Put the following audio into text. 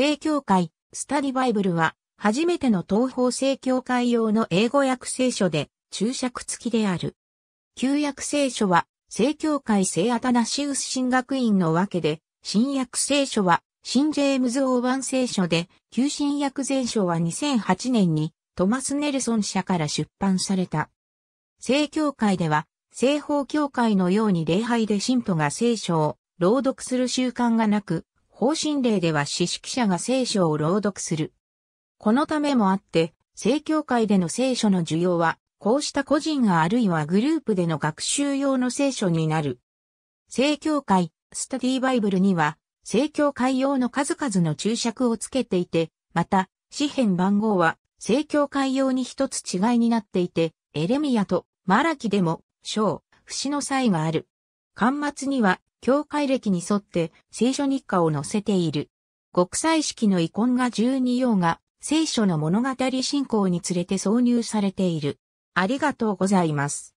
正教会、スタディバイブルは、初めての東方正教会用の英語訳聖書で、注釈付きである。旧約聖書は、正教会聖アタナシウス神学院のわけで、新約聖書は、新ジェームズ・オーバン聖書で、旧新約全書は2008年に、トマス・ネルソン社から出版された。正教会では、西方教会のように礼拝で信徒が聖書を朗読する習慣がなく、方針令では指揮者が聖書を朗読する。このためもあって、正教会での聖書の需要は、こうした個人があるいはグループでの学習用の聖書になる。正教会、スタディバイブルには、正教会用の数々の注釈をつけていて、また、詩編番号は、正教会用に一つ違いになっていて、エレミアとマラキでも、章、節の際がある。巻末には、教会歴に沿って聖書日課を載せている。国際式の遺恨が12用が聖書の物語信仰につれて挿入されている。ありがとうございます。